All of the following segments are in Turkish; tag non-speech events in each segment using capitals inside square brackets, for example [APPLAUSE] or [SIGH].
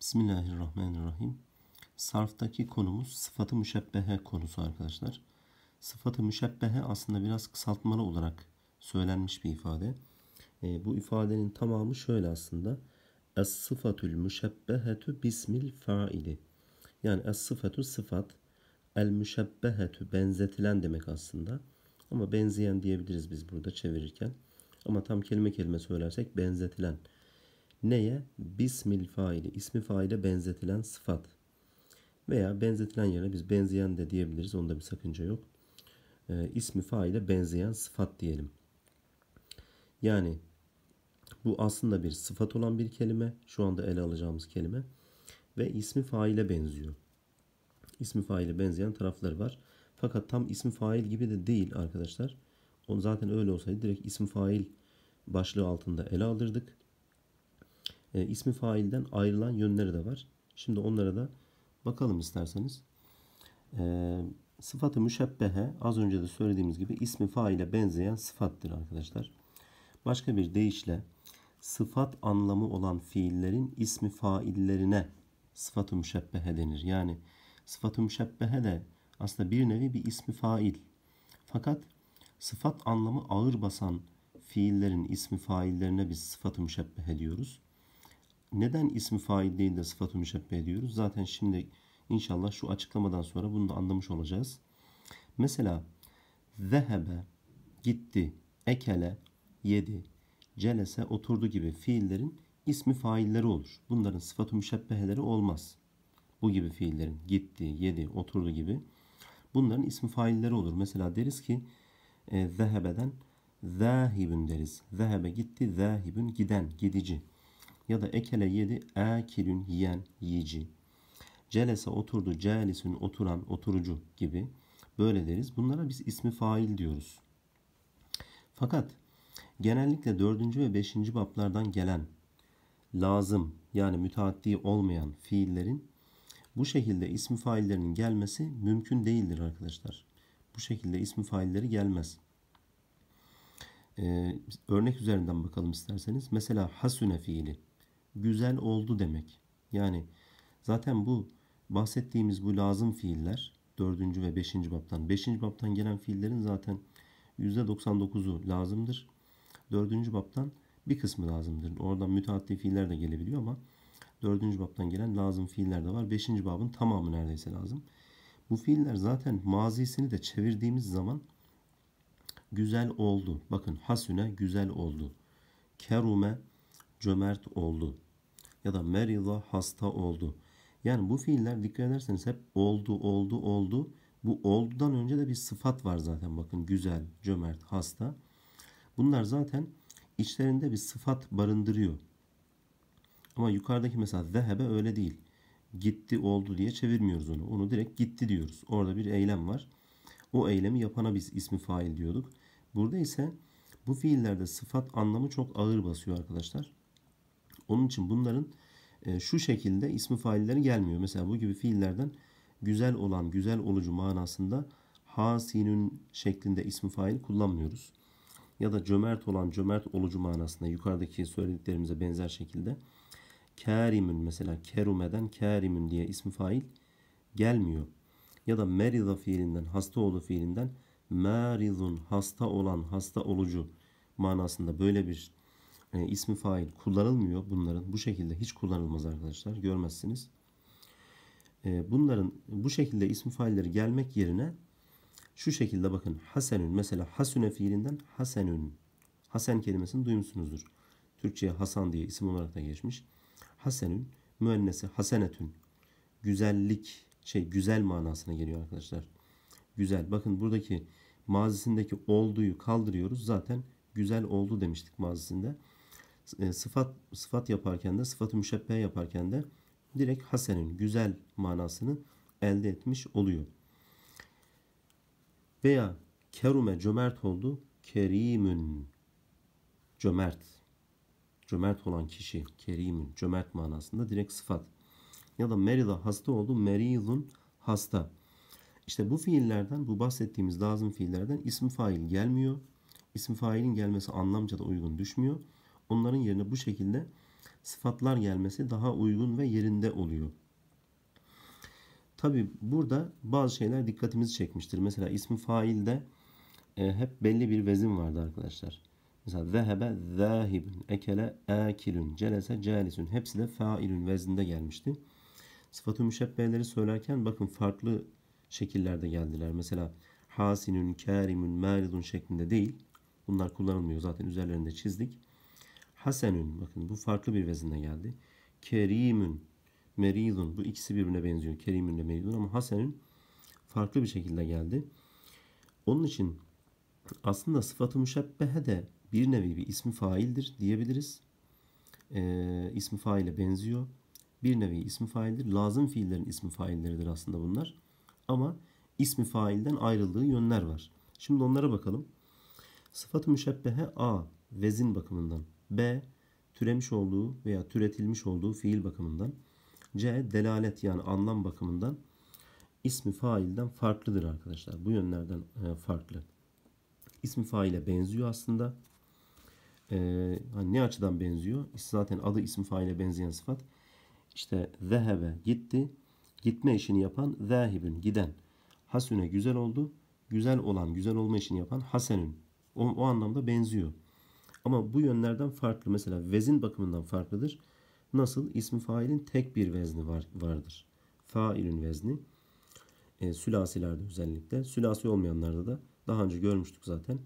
Bismillahirrahmanirrahim. Sarftaki konumuz sıfatı müşebbehe konusu arkadaşlar. Sıfatı müşebbehe aslında biraz kısaltmalı olarak söylenmiş bir ifade. E, bu ifadenin tamamı şöyle aslında. Es sıfatül müşebbehetü bismil faili. Yani es sıfatü sıfat. El müşebbehetü benzetilen demek aslında. Ama benzeyen diyebiliriz biz burada çevirirken. Ama tam kelime kelime söylersek benzetilen. Neye? Bismil faili. ismi faile benzetilen sıfat. Veya benzetilen yerine biz benzeyen de diyebiliriz. Onda bir sakınca yok. E, ismi faile benzeyen sıfat diyelim. Yani bu aslında bir sıfat olan bir kelime. Şu anda ele alacağımız kelime. Ve ismi faile benziyor. İsmi faile benzeyen tarafları var. Fakat tam ismi fail gibi de değil arkadaşlar. Onu zaten öyle olsaydı direkt ismi fail başlığı altında ele alırdık e, ismi failden ayrılan yönleri de var. Şimdi onlara da bakalım isterseniz. E, sıfatı müşebbehe az önce de söylediğimiz gibi ismi faile benzeyen sıfattır arkadaşlar. Başka bir deyişle sıfat anlamı olan fiillerin ismi faillerine sıfatı müşebbehe denir. Yani sıfatı müşebbehe de aslında bir nevi bir ismi fail. Fakat sıfat anlamı ağır basan fiillerin ismi faillerine biz sıfatı müşebbehe diyoruz. Neden ismi fail değil de sıfatı müşebbe diyoruz? Zaten şimdi inşallah şu açıklamadan sonra bunu da anlamış olacağız. Mesela zehebe gitti, ekele yedi, celese oturdu gibi fiillerin ismi failleri olur. Bunların sıfatı müşebbeheleri olmaz. Bu gibi fiillerin gitti, yedi, oturdu gibi bunların ismi failleri olur. Mesela deriz ki e, zehebeden zahibün deriz. Zehebe gitti, zahibün giden, gidici ya da ekele yedi ekilün yiyen yiyici. Celese oturdu celisün oturan oturucu gibi böyle deriz. Bunlara biz ismi fail diyoruz. Fakat genellikle dördüncü ve beşinci bablardan gelen lazım yani müteaddi olmayan fiillerin bu şekilde ismi faillerinin gelmesi mümkün değildir arkadaşlar. Bu şekilde ismi failleri gelmez. Ee, örnek üzerinden bakalım isterseniz. Mesela hasüne fiili güzel oldu demek. Yani zaten bu bahsettiğimiz bu lazım fiiller 4. ve 5. baptan. 5. baptan gelen fiillerin zaten %99'u lazımdır. 4. baptan bir kısmı lazımdır. Oradan müteaddi fiiller de gelebiliyor ama 4. baptan gelen lazım fiiller de var. 5. babın tamamı neredeyse lazım. Bu fiiller zaten mazisini de çevirdiğimiz zaman güzel oldu. Bakın hasüne güzel oldu. Kerume cömert oldu. Ya da merida hasta oldu. Yani bu fiiller dikkat ederseniz hep oldu, oldu, oldu. Bu oldudan önce de bir sıfat var zaten bakın güzel, cömert, hasta. Bunlar zaten içlerinde bir sıfat barındırıyor. Ama yukarıdaki mesela zehebe öyle değil. Gitti oldu diye çevirmiyoruz onu. Onu direkt gitti diyoruz. Orada bir eylem var. O eylemi yapana biz ismi fail diyorduk. Burada ise bu fiillerde sıfat anlamı çok ağır basıyor arkadaşlar. Onun için bunların e, şu şekilde ismi failleri gelmiyor. Mesela bu gibi fiillerden güzel olan, güzel olucu manasında hasinün şeklinde ismi fail kullanmıyoruz. Ya da cömert olan, cömert olucu manasında yukarıdaki söylediklerimize benzer şekilde kerimün mesela kerumeden kerimün diye ismi fail gelmiyor. Ya da merida fiilinden, hasta oldu fiilinden merizun hasta olan, hasta olucu manasında böyle bir e, ismi fail kullanılmıyor bunların. Bu şekilde hiç kullanılmaz arkadaşlar. Görmezsiniz. E, bunların bu şekilde ismi failleri gelmek yerine şu şekilde bakın. Hasenün mesela hasüne fiilinden hasenün. Hasen kelimesini duymuşsunuzdur. Türkçe'ye Hasan diye isim olarak da geçmiş. Hasenün müennesi hasenetün. Güzellik şey güzel manasına geliyor arkadaşlar. Güzel. Bakın buradaki mazisindeki olduğuyu kaldırıyoruz. Zaten güzel oldu demiştik mazisinde. E, sıfat sıfat yaparken de sıfatı müşebbe yaparken de direkt hasenin güzel manasını elde etmiş oluyor. Veya kerume cömert oldu. Kerimün cömert. Cömert olan kişi kerimün cömert manasında direkt sıfat. Ya da merida hasta oldu. Meridun hasta. İşte bu fiillerden, bu bahsettiğimiz lazım fiillerden isim fail gelmiyor. İsim failin gelmesi anlamca da uygun düşmüyor. Onların yerine bu şekilde sıfatlar gelmesi daha uygun ve yerinde oluyor. Tabi burada bazı şeyler dikkatimizi çekmiştir. Mesela ismi failde e, hep belli bir vezin vardı arkadaşlar. Mesela zehebe zahibün, ekele akilün, celese calisün. Hepsi de failün vezinde gelmişti. Sıfatı ı müşebbeleri söylerken bakın farklı şekillerde geldiler. Mesela hasinün, kârimün, mâridun şeklinde değil. Bunlar kullanılmıyor zaten üzerlerinde çizdik. Hasenün bakın bu farklı bir vezinde geldi. Kerimün, meridun bu ikisi birbirine benziyor. Kerimün ile meridun ama hasenün farklı bir şekilde geldi. Onun için aslında sıfatı müşebbehe de bir nevi bir ismi faildir diyebiliriz. Ee, ismi faile benziyor. Bir nevi ismi faildir. Lazım fiillerin ismi failleridir aslında bunlar. Ama ismi failden ayrıldığı yönler var. Şimdi onlara bakalım. Sıfat-ı müşebbehe A. Vezin bakımından B. Türemiş olduğu veya türetilmiş olduğu fiil bakımından. C. Delalet yani anlam bakımından ismi failden farklıdır arkadaşlar. Bu yönlerden e, farklı. İsmi faile benziyor aslında. E, hani ne açıdan benziyor? Zaten adı ismi faile benzeyen sıfat. İşte zehebe gitti. Gitme işini yapan zahibün giden. Hasüne güzel oldu. Güzel olan güzel olma işini yapan hasenün. O, o anlamda benziyor. Ama bu yönlerden farklı. Mesela vezin bakımından farklıdır. Nasıl? İsmi failin tek bir vezni var, vardır. Failin vezni. E, sülasilerde özellikle. Sülasi olmayanlarda da daha önce görmüştük zaten.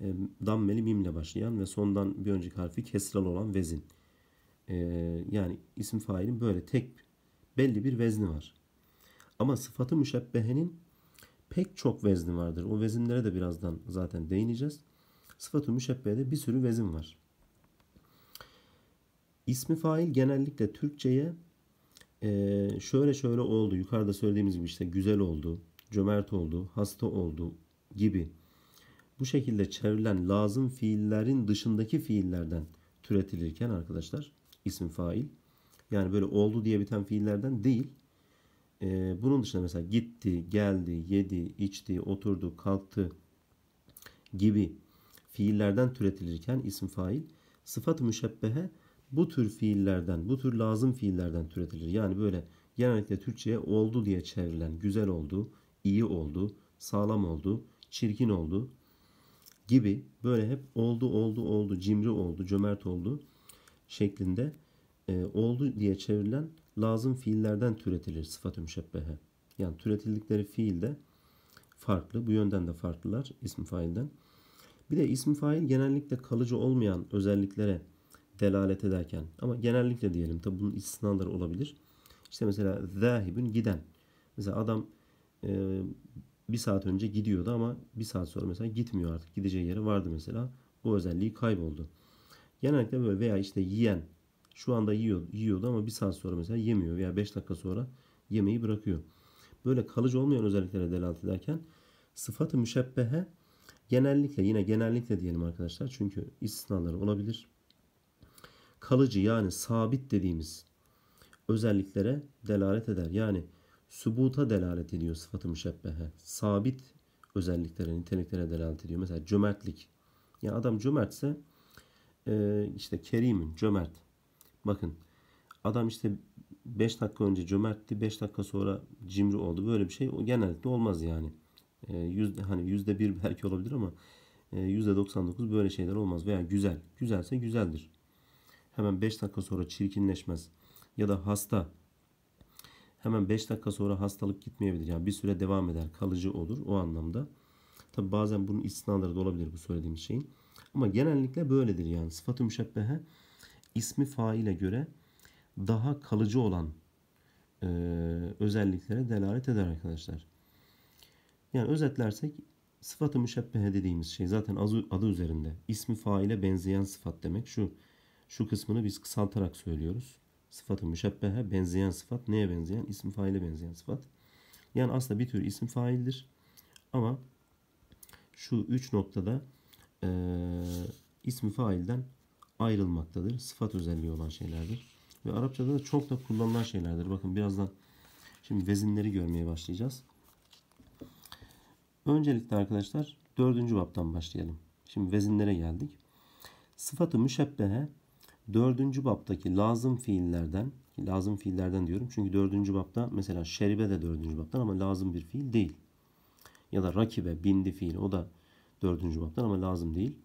E, dammeli mimle başlayan ve sondan bir önceki harfi kesral olan vezin. E, yani isim failin böyle tek belli bir vezni var. Ama sıfatı müşebbehenin pek çok vezni vardır. O vezinlere de birazdan zaten değineceğiz sıfatı müşebbehede bir sürü vezin var. İsmi fail genellikle Türkçe'ye e, şöyle şöyle oldu. Yukarıda söylediğimiz gibi işte güzel oldu, cömert oldu, hasta oldu gibi bu şekilde çevrilen lazım fiillerin dışındaki fiillerden türetilirken arkadaşlar isim fail yani böyle oldu diye biten fiillerden değil. E, bunun dışında mesela gitti, geldi, yedi, içti, oturdu, kalktı gibi fiillerden türetilirken isim fail. sıfat müşebbehe bu tür fiillerden, bu tür lazım fiillerden türetilir. Yani böyle genellikle Türkçe'ye oldu diye çevrilen güzel oldu, iyi oldu, sağlam oldu, çirkin oldu gibi böyle hep oldu, oldu, oldu, cimri oldu, cömert oldu şeklinde e, oldu diye çevrilen lazım fiillerden türetilir sıfat-ı müşebbehe. Yani türetildikleri fiil de farklı. Bu yönden de farklılar isim failden. Bir de ismi fail genellikle kalıcı olmayan özelliklere delalet ederken ama genellikle diyelim tabi bunun istisnaları olabilir. İşte mesela zahibün giden. Mesela adam e, bir saat önce gidiyordu ama bir saat sonra mesela gitmiyor artık. Gideceği yere vardı mesela. Bu özelliği kayboldu. Genellikle böyle veya işte yiyen şu anda yiyor, yiyordu ama bir saat sonra mesela yemiyor veya beş dakika sonra yemeği bırakıyor. Böyle kalıcı olmayan özelliklere delalet ederken sıfatı müşebbehe Genellikle yine genellikle diyelim arkadaşlar çünkü istisnalar olabilir. Kalıcı yani sabit dediğimiz özelliklere delalet eder. Yani subuta delalet ediyor sıfatı müşebbehe. Sabit özelliklere, niteliklere delalet ediyor. Mesela cömertlik. Ya yani adam cömertse e, işte Kerim'in cömert. Bakın adam işte 5 dakika önce cömertti, 5 dakika sonra cimri oldu. Böyle bir şey genellikle olmaz yani. Ee, yüzde, hani yüzde bir [LAUGHS] belki olabilir ama e, yüzde 99 böyle şeyler olmaz. Veya güzel. Güzelse güzeldir. Hemen 5 dakika sonra çirkinleşmez. Ya da hasta. Hemen 5 dakika sonra hastalık gitmeyebilir. Yani bir süre devam eder. Kalıcı olur o anlamda. Tabi bazen bunun istisnaları da olabilir bu söylediğim şeyin. Ama genellikle böyledir yani. Sıfat-ı müşebbehe ismi faile göre daha kalıcı olan e, özelliklere delalet eder arkadaşlar. Yani özetlersek sıfatı müşebbehe dediğimiz şey zaten adı üzerinde ismi faile benzeyen sıfat demek. Şu şu kısmını biz kısaltarak söylüyoruz. Sıfatı müşebbehe benzeyen sıfat neye benzeyen? İsmi faile benzeyen sıfat. Yani aslında bir tür isim faildir. Ama şu üç noktada e, ismi failden ayrılmaktadır. Sıfat özelliği olan şeylerdir. Ve Arapçada da çok da kullanılan şeylerdir. Bakın birazdan şimdi vezinleri görmeye başlayacağız. Öncelikle arkadaşlar dördüncü baptan başlayalım. Şimdi vezinlere geldik. Sıfatı müşebbehe dördüncü baptaki lazım fiillerden lazım fiillerden diyorum. Çünkü dördüncü bapta mesela şeribe de dördüncü baptan ama lazım bir fiil değil. Ya da rakibe bindi fiil o da dördüncü baptan ama lazım değil.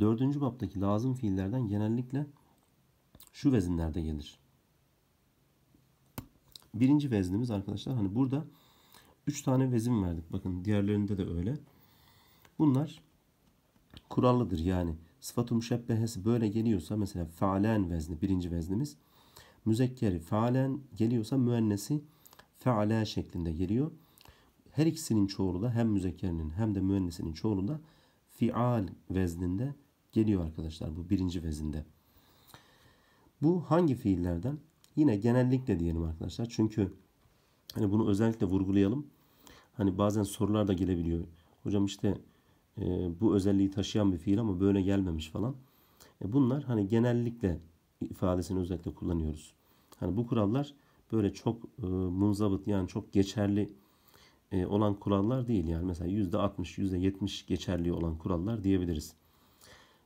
Dördüncü baptaki lazım fiillerden genellikle şu vezinlerde gelir. Birinci veznimiz arkadaşlar hani burada 3 tane vezin verdik. Bakın diğerlerinde de öyle. Bunlar kurallıdır yani. Sıfat-ı müşebbehesi böyle geliyorsa mesela faalen vezni birinci veznimiz. Müzekkeri faalen geliyorsa müennesi faala şeklinde geliyor. Her ikisinin çoğulu da hem müzekkerinin hem de müennesinin çoğulu da fial vezninde geliyor arkadaşlar bu birinci vezinde. Bu hangi fiillerden? Yine genellikle diyelim arkadaşlar. Çünkü Hani bunu özellikle vurgulayalım. Hani bazen sorular da gelebiliyor. Hocam işte e, bu özelliği taşıyan bir fiil ama böyle gelmemiş falan. E, bunlar hani genellikle ifadesini özellikle kullanıyoruz. Hani bu kurallar böyle çok e, munzabıt yani çok geçerli e, olan kurallar değil. Yani mesela %60, %70 geçerli olan kurallar diyebiliriz.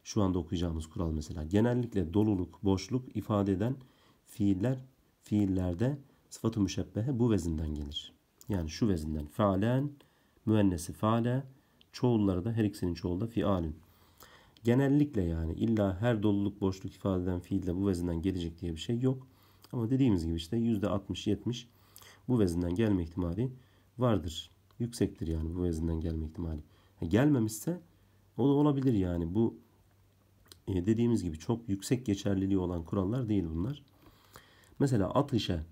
Şu anda okuyacağımız kural mesela. Genellikle doluluk, boşluk ifade eden fiiller fiillerde sıfat-ı müşebbehe bu vezinden gelir. Yani şu vezinden faalen, müennesi faale, çoğulları da her ikisinin çoğulu da fialin. Genellikle yani illa her doluluk boşluk ifade eden fiilde bu vezinden gelecek diye bir şey yok. Ama dediğimiz gibi işte %60-70 bu vezinden gelme ihtimali vardır. Yüksektir yani bu vezinden gelme ihtimali. Gelmemişse o da olabilir yani bu e, dediğimiz gibi çok yüksek geçerliliği olan kurallar değil bunlar. Mesela atışa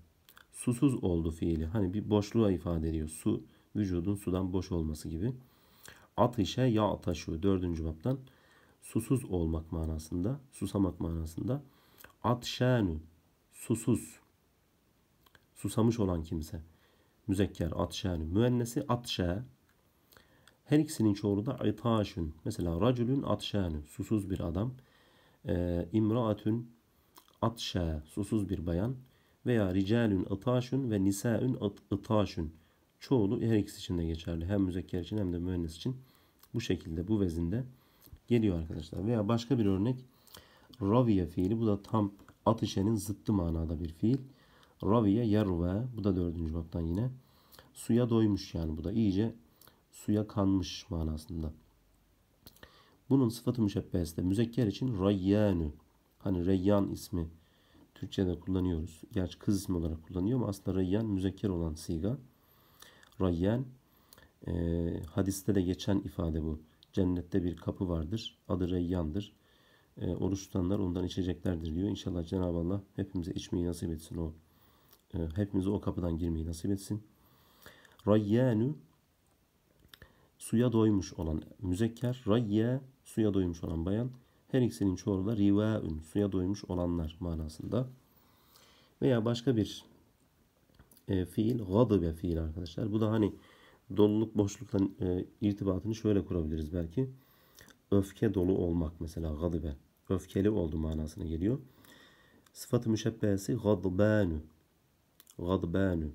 susuz oldu fiili. Hani bir boşluğa ifade ediyor. Su, vücudun sudan boş olması gibi. Atışe ya ataşu dördüncü baptan susuz olmak manasında, susamak manasında. Atşenu susuz, susamış olan kimse. Müzekker atşenü. Müennesi atşe. Her ikisinin çoğulu da itaşün. Mesela racülün atşenü. Susuz bir adam. Ee, imraatün atşe. Susuz bir bayan veya ricalün ataşun ve nisaün ataşun. Çoğulu her ikisi için de geçerli. Hem müzekker için hem de müennes için. Bu şekilde bu vezinde geliyor arkadaşlar. Veya başka bir örnek raviye fiili. Bu da tam atışenin zıttı manada bir fiil. Raviye yerve. Bu da dördüncü baktan yine. Suya doymuş yani bu da iyice suya kanmış manasında. Bunun sıfatı müşebbesi de müzekker için rayyanü. Hani reyyan ismi Türkçe'de kullanıyoruz. Gerçi kız ismi olarak kullanıyor ama aslında rayyan müzekker olan siga. Rayyan e, hadiste de geçen ifade bu. Cennette bir kapı vardır. Adı rayyandır. E, oruç tutanlar ondan içeceklerdir diyor. İnşallah Cenab-ı Allah hepimize içmeyi nasip etsin o. E, hepimize o kapıdan girmeyi nasip etsin. Rayyanu suya doymuş olan müzekker. Rayya suya doymuş olan bayan. Her ikisinin çoğulu da rivaün suya doymuş olanlar manasında. Veya başka bir e, fiil gadbe fiil arkadaşlar. Bu da hani doluluk boşlukla e, irtibatını şöyle kurabiliriz belki. Öfke dolu olmak mesela gadbe. Öfkeli oldu manasına geliyor. Sıfatı müşebbesi gadbanu. Gadbanu.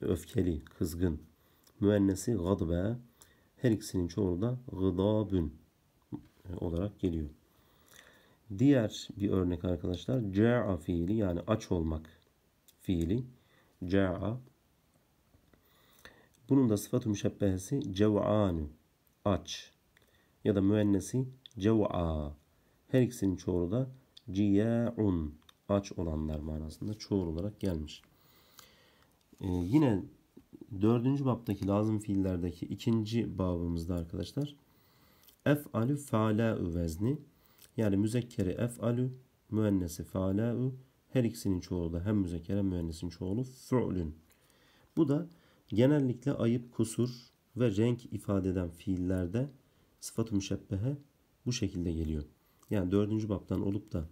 Öfkeli, kızgın. Müennesi gadbe. Her ikisinin çoğulu da gıdabün olarak geliyor. Diğer bir örnek arkadaşlar ca'a fiili yani aç olmak fiili ca'a bunun da sıfat-ı müşebbehesi cev'anu aç ya da müennesi cev'a her ikisinin çoğulu da ciya'un aç olanlar manasında çoğul olarak gelmiş. Ee, yine dördüncü baptaki lazım fiillerdeki ikinci babımızda arkadaşlar Ef'alü fa'lâ'u vezni. Yani müzekkeri ef'alü, müennesi fa'lâ'u. Her ikisinin çoğulu da hem müzekkere hem müennesin çoğulu fu'lün. Bu da genellikle ayıp, kusur ve renk ifade eden fiillerde sıfat-ı müşebbehe bu şekilde geliyor. Yani dördüncü baptan olup da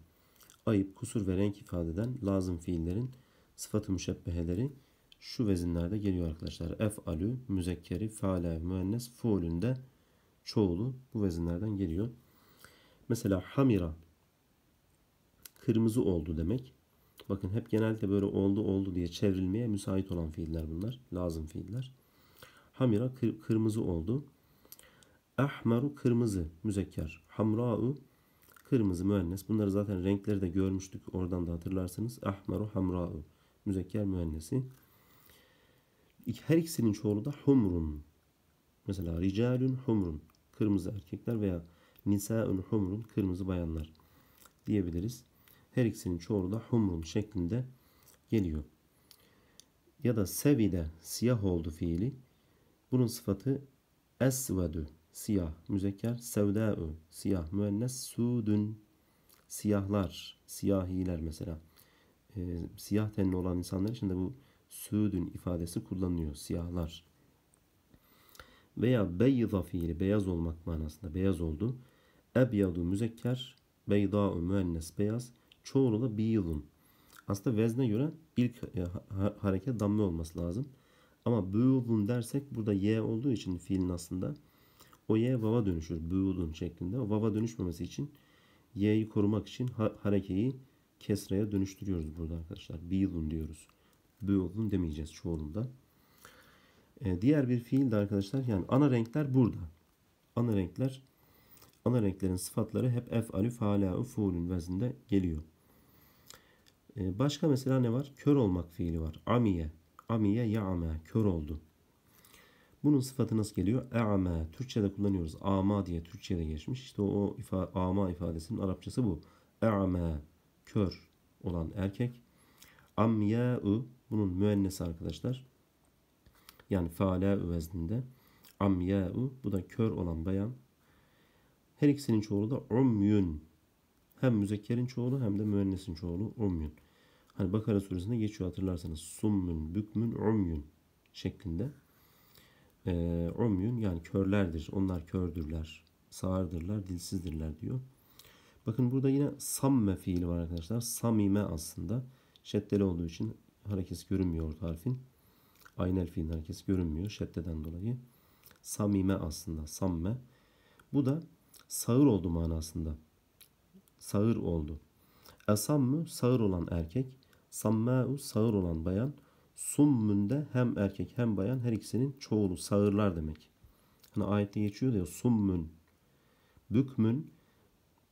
ayıp, kusur ve renk ifade eden lazım fiillerin sıfat-ı müşebbeheleri şu vezinlerde geliyor arkadaşlar. Ef'alü, müzekkeri, fa'lâ'u, müennes, fu'lün de çoğulu bu vezinlerden geliyor. Mesela hamira kırmızı oldu demek. Bakın hep genelde böyle oldu oldu diye çevrilmeye müsait olan fiiller bunlar. Lazım fiiller. Hamira kır, kırmızı oldu. Ahmaru kırmızı müzekker. Hamra'u kırmızı müennes. Bunları zaten renkleri de görmüştük. Oradan da hatırlarsınız. Ahmaru hamra'u müzekker müennesi. Her ikisinin çoğulu da humrun. Mesela ricalun humrun kırmızı erkekler veya nisaun humrun kırmızı bayanlar diyebiliriz. Her ikisinin çoğulu da humrun şeklinde geliyor. Ya da sevide siyah oldu fiili. Bunun sıfatı esvedü siyah müzekker, sevdâ'ü siyah müennes, sudun siyahlar, siyahiler mesela. E, siyah tenli olan insanlar için de bu sudun ifadesi kullanılıyor. Siyahlar veya beyza fiili beyaz olmak manasında beyaz oldu. Ebyadu müzekker, beyda'u müennes beyaz, çoğulu da biyılun. Aslında vezne göre ilk e, hareket damla olması lazım. Ama büyudun dersek burada y olduğu için fiilin aslında o y vava dönüşür büyudun şeklinde. O vava dönüşmemesi için y'yi korumak için ha harekeyi kesraya dönüştürüyoruz burada arkadaşlar. Biyudun diyoruz. Büyudun demeyeceğiz çoğulunda. E, diğer bir fiil de arkadaşlar yani ana renkler burada. Ana renkler ana renklerin sıfatları hep ef'alü fa'la'u fu'lün vezinde geliyor. E, başka mesela ne var? Kör olmak fiili var. Amiye. Amiye ame, Kör oldu. Bunun sıfatı nasıl geliyor? E'ame. Türkçe'de kullanıyoruz. Ama diye Türkçe'de geçmiş. İşte o ifa ama ifadesinin Arapçası bu. Ame, Kör olan erkek. Amya'u. Bunun müennesi arkadaşlar. Yani feale vezninde. Amya'u bu da kör olan bayan. Her ikisinin çoğulu da umyun. Hem müzekkerin çoğulu hem de müennesin çoğulu umyun. Hani Bakara suresinde geçiyor hatırlarsanız. Summün, bükmün, umyun şeklinde. Ee, umyun yani körlerdir. Onlar kördürler. Sağırdırlar, dilsizdirler diyor. Bakın burada yine samme fiili var arkadaşlar. Samime aslında. Şeddeli olduğu için harekesi görünmüyor harfin. Aynel fiilin harekesi görünmüyor şeddeden dolayı. Samime aslında samme. Bu da sağır oldu manasında. Sağır oldu. Esammü sağır olan erkek. sammeu sağır olan bayan. Summünde hem erkek hem bayan her ikisinin çoğulu sağırlar demek. Hani ayette geçiyor diyor summün. Bükmün.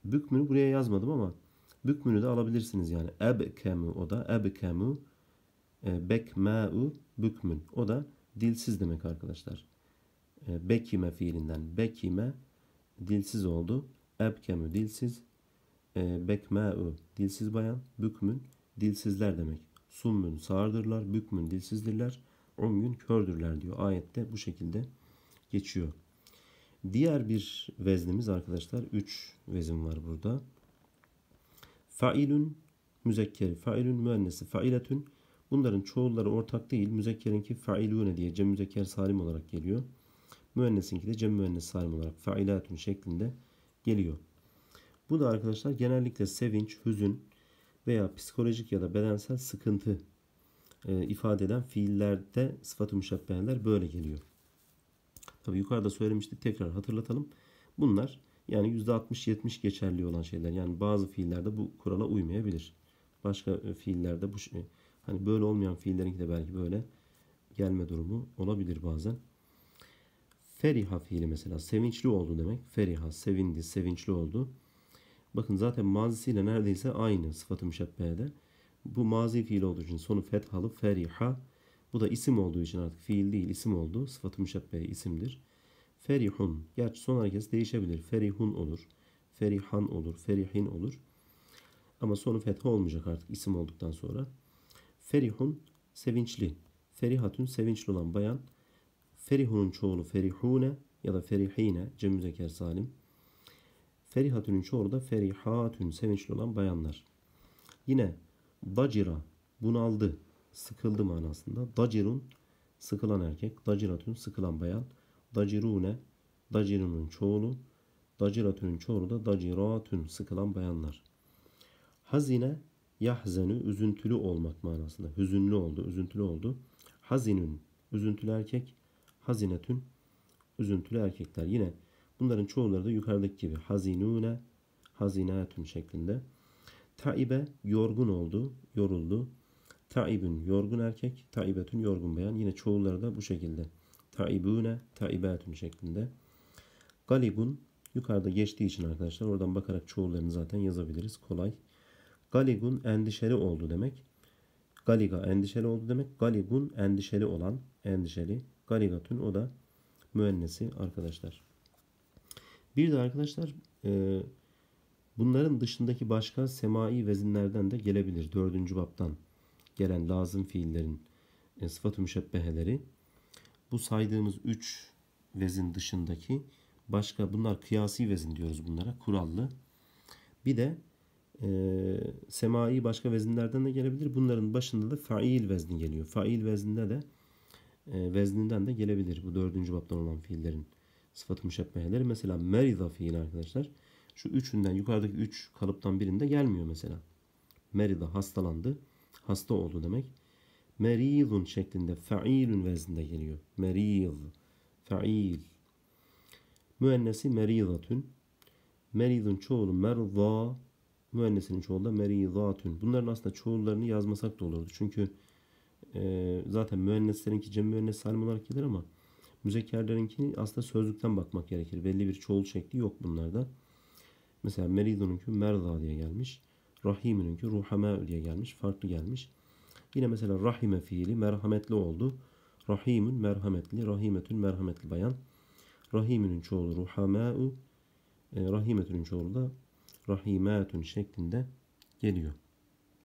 Bükmünü buraya yazmadım ama bükmünü de alabilirsiniz yani. Ebkemu o da. Ebkemu e, bek bekma'u bükmün. O da dilsiz demek arkadaşlar. E, bekime fiilinden bekime dilsiz oldu. Ebkemü dilsiz. E, bek Bekma'u dilsiz bayan. Bükmün dilsizler demek. Summün sağırdırlar. Bükmün dilsizdirler. Umyun kördürler diyor. Ayette bu şekilde geçiyor. Diğer bir veznimiz arkadaşlar Üç vezim var burada. Failün müzekkeri, failün müennesi, failetün Bunların çoğulları ortak değil. Müzekkerinki failune diye cem müzekker salim olarak geliyor. Müennesinki de cem müennes salim olarak failatun şeklinde geliyor. Bu da arkadaşlar genellikle sevinç, hüzün veya psikolojik ya da bedensel sıkıntı e, ifade eden fiillerde sıfat-ı müşebbeheler böyle geliyor. Tabi yukarıda söylemiştik tekrar hatırlatalım. Bunlar yani %60-70 geçerli olan şeyler. Yani bazı fiillerde bu kurala uymayabilir. Başka e, fiillerde bu şey Hani böyle olmayan fiillerinki de belki böyle gelme durumu olabilir bazen. Feriha fiili mesela sevinçli oldu demek. Feriha sevindi, sevinçli oldu. Bakın zaten mazisiyle neredeyse aynı sıfatı müşebbehede. Bu mazi fiil olduğu için sonu fethalı feriha. Bu da isim olduğu için artık fiil değil isim oldu. Sıfatı müşebbehe isimdir. Ferihun. Gerçi son herkes değişebilir. Ferihun olur. Ferihan olur. Ferihin olur. Ama sonu fetha olmayacak artık isim olduktan sonra. Ferihun sevinçli. Ferihatun sevinçli olan bayan. Ferihun'un çoğulu ferihune ya da ferihine cem müzeker salim. Ferihatunun çoğulu da ferihatün sevinçli olan bayanlar. Yine dacira bunaldı, sıkıldı manasında. Dacirun sıkılan erkek, Daciratun sıkılan bayan, dacirune dacirunun çoğulu, Daciratunun çoğulu da Daciratun sıkılan bayanlar. Hazine Yahzenü üzüntülü olmak manasında. Hüzünlü oldu, üzüntülü oldu. Hazinün üzüntülü erkek. Hazinetün üzüntülü erkekler. Yine bunların çoğuları da yukarıdaki gibi. Hazinune, hazinatun şeklinde. Taibe yorgun oldu, yoruldu. Taibün yorgun erkek, taibetün yorgun bayan. Yine çoğulları da bu şekilde. Taibune, taibetün şeklinde. Galibun yukarıda geçtiği için arkadaşlar oradan bakarak çoğullarını zaten yazabiliriz. Kolay. Galigun endişeli oldu demek. Galiga endişeli oldu demek. Galigun endişeli olan, endişeli. Galigatun o da müennesi arkadaşlar. Bir de arkadaşlar e, bunların dışındaki başka semai vezinlerden de gelebilir. Dördüncü baptan gelen lazım fiillerin e, sıfat-ı müşebbeheleri. Bu saydığımız üç vezin dışındaki başka bunlar kıyasi vezin diyoruz bunlara kurallı. Bir de ee, semai başka vezinlerden de gelebilir. Bunların başında da fail vezni geliyor. Fail vezninde de e, vezninden de gelebilir. Bu dördüncü baptan olan fiillerin sıfat müşebbeheleri. Mesela meriza fiili arkadaşlar. Şu üçünden yukarıdaki üç kalıptan birinde gelmiyor mesela. Merida hastalandı. Hasta oldu demek. Meridun şeklinde failun vezninde geliyor. Merid. Fail. Müennesi meridatün. Meridun çoğulu merza müennesinin çoğulu da merizatun. Bunların aslında çoğullarını yazmasak da olurdu. Çünkü e, zaten müenneslerinki cem müennes salim olarak gelir ama müzekkerlerinki aslında sözlükten bakmak gerekir. Belli bir çoğul şekli yok bunlarda. Mesela meridununki merza diye gelmiş. Rahiminunki ruhama diye gelmiş. Farklı gelmiş. Yine mesela rahime fiili merhametli oldu. Rahimün merhametli, rahimetün merhametli bayan. Rahiminin çoğulu ruhamâ'u, e, rahimetünün çoğulu da rahimatun şeklinde geliyor.